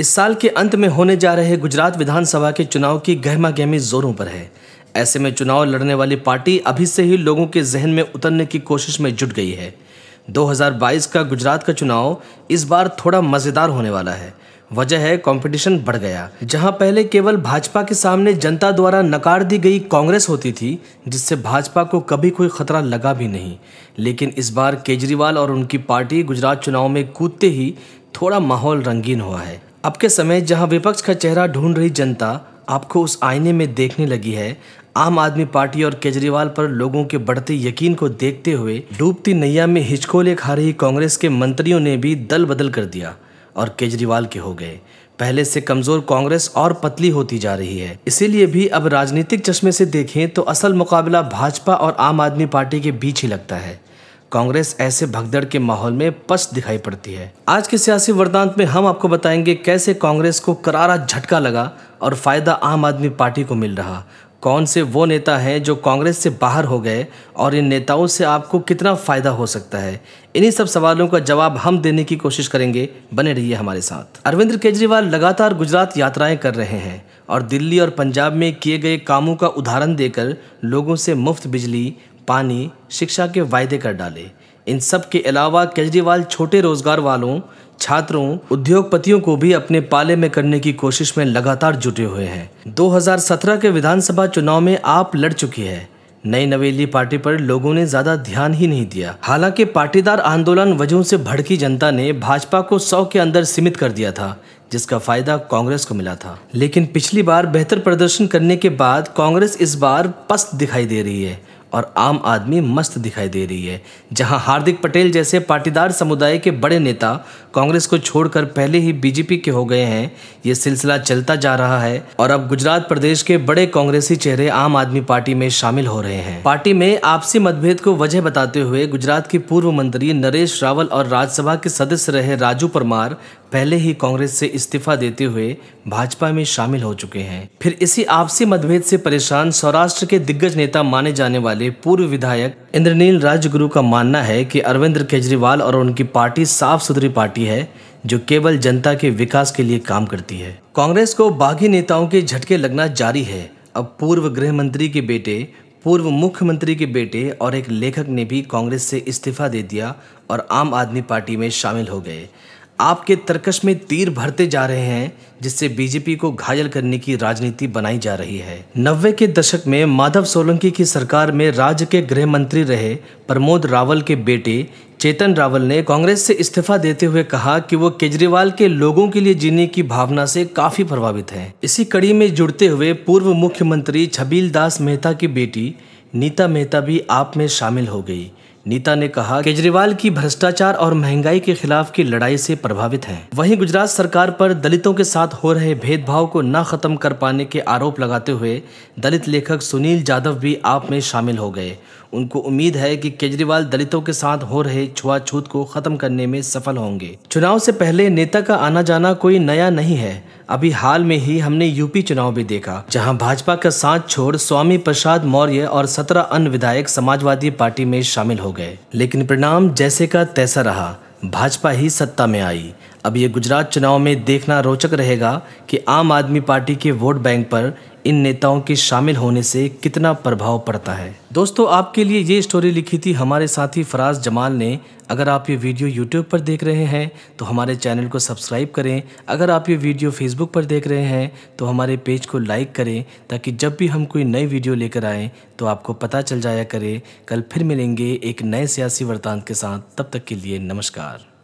इस साल के अंत में होने जा रहे गुजरात विधानसभा के चुनाव की गहमा गहमी जोरों पर है ऐसे में चुनाव लड़ने वाली पार्टी अभी से ही लोगों के जहन में उतरने की कोशिश में जुट गई है 2022 का गुजरात का चुनाव इस बार थोड़ा मज़ेदार होने वाला है वजह है कंपटीशन बढ़ गया जहां पहले केवल भाजपा के सामने जनता द्वारा नकार दी गई कांग्रेस होती थी जिससे भाजपा को कभी कोई खतरा लगा भी नहीं लेकिन इस बार केजरीवाल और उनकी पार्टी गुजरात चुनाव में कूदते ही थोड़ा माहौल रंगीन हुआ है अब के समय जहां विपक्ष का चेहरा ढूंढ रही जनता आपको उस आईने में देखने लगी है आम आदमी पार्टी और केजरीवाल पर लोगों के बढ़ते यकीन को देखते हुए डूबती नैया में हिचकोले खा रही कांग्रेस के मंत्रियों ने भी दल बदल कर दिया और केजरीवाल के हो गए पहले से कमजोर कांग्रेस और पतली होती जा रही है इसीलिए भी अब राजनीतिक चश्मे से देखें तो असल मुकाबला भाजपा और आम आदमी पार्टी के बीच ही लगता है कांग्रेस ऐसे भगदड़ के माहौल में स्पष्ट दिखाई पड़ती है आज के सियासी वृतांत में हम आपको बताएंगे कैसे कांग्रेस को करारा झटका लगा और फायदा आम आदमी पार्टी को मिल रहा कौन से वो नेता हैं जो कांग्रेस से बाहर हो गए और इन नेताओं से आपको कितना फ़ायदा हो सकता है इन्हीं सब सवालों का जवाब हम देने की कोशिश करेंगे बने रहिए हमारे साथ अरविंद केजरीवाल लगातार गुजरात यात्राएं कर रहे हैं और दिल्ली और पंजाब में किए गए कामों का उदाहरण देकर लोगों से मुफ्त बिजली पानी शिक्षा के वायदे कर डाले इन सब के अलावा केजरीवाल छोटे रोजगार वालों छात्रों उद्योगपतियों को भी अपने पाले में करने की कोशिश में लगातार जुटे हुए हैं 2017 के विधानसभा चुनाव में आप लड़ चुकी है नई नवेली पार्टी पर लोगों ने ज्यादा ध्यान ही नहीं दिया हालांकि पाटीदार आंदोलन वजहों से भड़की जनता ने भाजपा को सौ के अंदर सीमित कर दिया था जिसका फायदा कांग्रेस को मिला था लेकिन पिछली बार बेहतर प्रदर्शन करने के बाद कांग्रेस इस बार पस्त दिखाई दे रही है और आम आदमी मस्त दिखाई दे रही है जहां हार्दिक पटेल जैसे पाटीदार समुदाय के बड़े नेता कांग्रेस को छोड़कर पहले ही बीजेपी के हो गए हैं ये सिलसिला चलता जा रहा है और अब गुजरात प्रदेश के बड़े कांग्रेसी चेहरे आम आदमी पार्टी में शामिल हो रहे हैं पार्टी में आपसी मतभेद को वजह बताते हुए गुजरात के पूर्व मंत्री नरेश रावल और राज्यसभा के सदस्य रहे राजू परमार पहले ही कांग्रेस से इस्तीफा देते हुए भाजपा में शामिल हो चुके हैं फिर इसी आपसी मतभेद से परेशान सौराष्ट्र के दिग्गज नेता माने जाने वाले पूर्व विधायक इंद्रनील राजगुरु का मानना है कि अरविंद केजरीवाल और उनकी पार्टी साफ सुथरी पार्टी है जो केवल जनता के विकास के लिए काम करती है कांग्रेस को बागी नेताओं के झटके लगना जारी है अब पूर्व गृह मंत्री के बेटे पूर्व मुख्यमंत्री के बेटे और एक लेखक ने भी कांग्रेस से इस्तीफा दे दिया और आम आदमी पार्टी में शामिल हो गए आपके तर्कश में तीर भरते जा रहे हैं जिससे बीजेपी को घायल करने की राजनीति बनाई जा रही है नब्बे के दशक में माधव सोलंकी की सरकार में राज्य के गृह मंत्री रहे प्रमोद रावल के बेटे चेतन रावल ने कांग्रेस से इस्तीफा देते हुए कहा कि वो केजरीवाल के लोगों के लिए जीने की भावना से काफी प्रभावित हैं। इसी कड़ी में जुड़ते हुए पूर्व मुख्यमंत्री छबील दास मेहता की बेटी नीता मेहता भी आप में शामिल हो गई नेता ने कहा केजरीवाल की भ्रष्टाचार और महंगाई के खिलाफ की लड़ाई से प्रभावित हैं वहीं गुजरात सरकार पर दलितों के साथ हो रहे भेदभाव को न खत्म कर पाने के आरोप लगाते हुए दलित लेखक सुनील यादव भी आप में शामिल हो गए उनको उम्मीद है कि केजरीवाल दलितों के साथ हो रहे छुआछूत को खत्म करने में सफल होंगे चुनाव से पहले नेता का आना जाना कोई नया नहीं है अभी हाल में ही हमने यूपी चुनाव भी देखा जहां भाजपा का साथ छोड़ स्वामी प्रसाद मौर्य और सत्रह अन्य विधायक समाजवादी पार्टी में शामिल हो गए लेकिन परिणाम जैसे का तैसा रहा भाजपा ही सत्ता में आई अब ये गुजरात चुनाव में देखना रोचक रहेगा कि आम आदमी पार्टी के वोट बैंक पर इन नेताओं के शामिल होने से कितना प्रभाव पड़ता है दोस्तों आपके लिए ये स्टोरी लिखी थी हमारे साथी फराज जमाल ने अगर आप ये वीडियो यूट्यूब पर देख रहे हैं तो हमारे चैनल को सब्सक्राइब करें अगर आप ये वीडियो फेसबुक पर देख रहे हैं तो हमारे पेज को लाइक करें ताकि जब भी हम कोई नई वीडियो लेकर आएँ तो आपको पता चल जाया करे कल फिर मिलेंगे एक नए सियासी वरदान के साथ तब तक के लिए नमस्कार